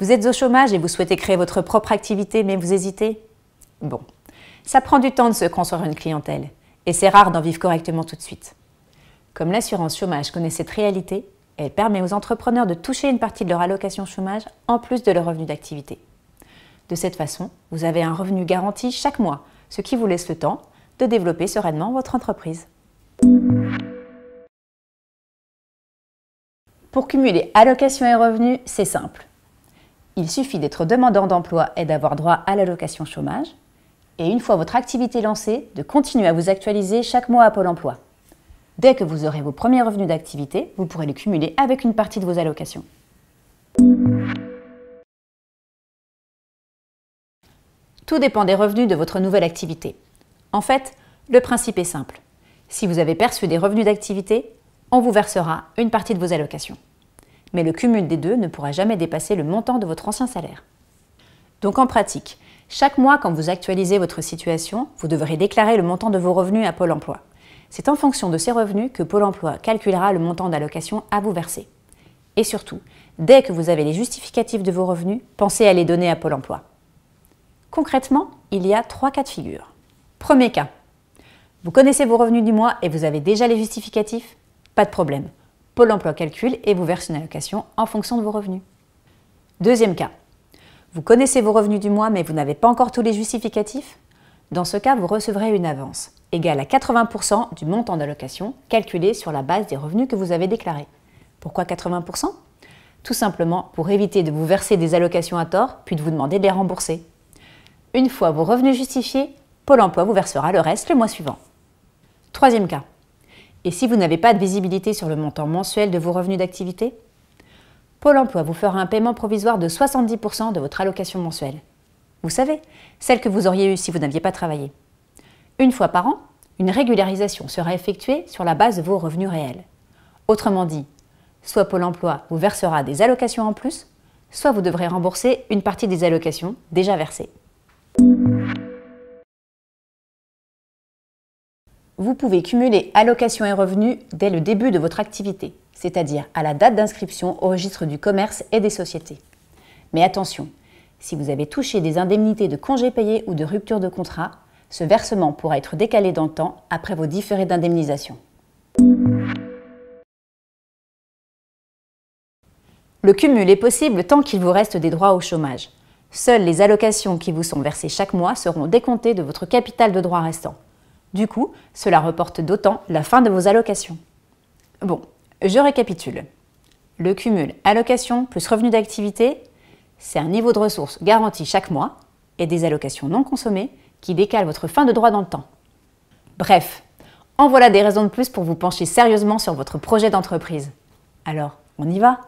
Vous êtes au chômage et vous souhaitez créer votre propre activité, mais vous hésitez Bon, ça prend du temps de se construire une clientèle, et c'est rare d'en vivre correctement tout de suite. Comme l'assurance chômage connaît cette réalité, elle permet aux entrepreneurs de toucher une partie de leur allocation chômage en plus de leur revenu d'activité. De cette façon, vous avez un revenu garanti chaque mois, ce qui vous laisse le temps de développer sereinement votre entreprise. Pour cumuler allocation et revenus, c'est simple. Il suffit d'être demandeur d'emploi et d'avoir droit à l'allocation chômage. Et une fois votre activité lancée, de continuer à vous actualiser chaque mois à Pôle emploi. Dès que vous aurez vos premiers revenus d'activité, vous pourrez les cumuler avec une partie de vos allocations. Tout dépend des revenus de votre nouvelle activité. En fait, le principe est simple. Si vous avez perçu des revenus d'activité, on vous versera une partie de vos allocations mais le cumul des deux ne pourra jamais dépasser le montant de votre ancien salaire. Donc en pratique, chaque mois quand vous actualisez votre situation, vous devrez déclarer le montant de vos revenus à Pôle Emploi. C'est en fonction de ces revenus que Pôle Emploi calculera le montant d'allocation à vous verser. Et surtout, dès que vous avez les justificatifs de vos revenus, pensez à les donner à Pôle Emploi. Concrètement, il y a trois cas de figure. Premier cas. Vous connaissez vos revenus du mois et vous avez déjà les justificatifs Pas de problème. Pôle emploi calcule et vous verse une allocation en fonction de vos revenus. Deuxième cas. Vous connaissez vos revenus du mois mais vous n'avez pas encore tous les justificatifs Dans ce cas, vous recevrez une avance égale à 80% du montant d'allocation calculé sur la base des revenus que vous avez déclarés. Pourquoi 80% Tout simplement pour éviter de vous verser des allocations à tort puis de vous demander de les rembourser. Une fois vos revenus justifiés, Pôle emploi vous versera le reste le mois suivant. Troisième cas. Et si vous n'avez pas de visibilité sur le montant mensuel de vos revenus d'activité Pôle Emploi vous fera un paiement provisoire de 70% de votre allocation mensuelle. Vous savez, celle que vous auriez eue si vous n'aviez pas travaillé. Une fois par an, une régularisation sera effectuée sur la base de vos revenus réels. Autrement dit, soit Pôle Emploi vous versera des allocations en plus, soit vous devrez rembourser une partie des allocations déjà versées. vous pouvez cumuler allocations et revenus dès le début de votre activité, c'est-à-dire à la date d'inscription au registre du commerce et des sociétés. Mais attention, si vous avez touché des indemnités de congés payés ou de rupture de contrat, ce versement pourra être décalé dans le temps après vos différés d'indemnisation. Le cumul est possible tant qu'il vous reste des droits au chômage. Seules les allocations qui vous sont versées chaque mois seront décomptées de votre capital de droits restant. Du coup, cela reporte d'autant la fin de vos allocations. Bon, je récapitule. Le cumul allocation plus revenu d'activité, c'est un niveau de ressources garanti chaque mois et des allocations non consommées qui décalent votre fin de droit dans le temps. Bref, en voilà des raisons de plus pour vous pencher sérieusement sur votre projet d'entreprise. Alors, on y va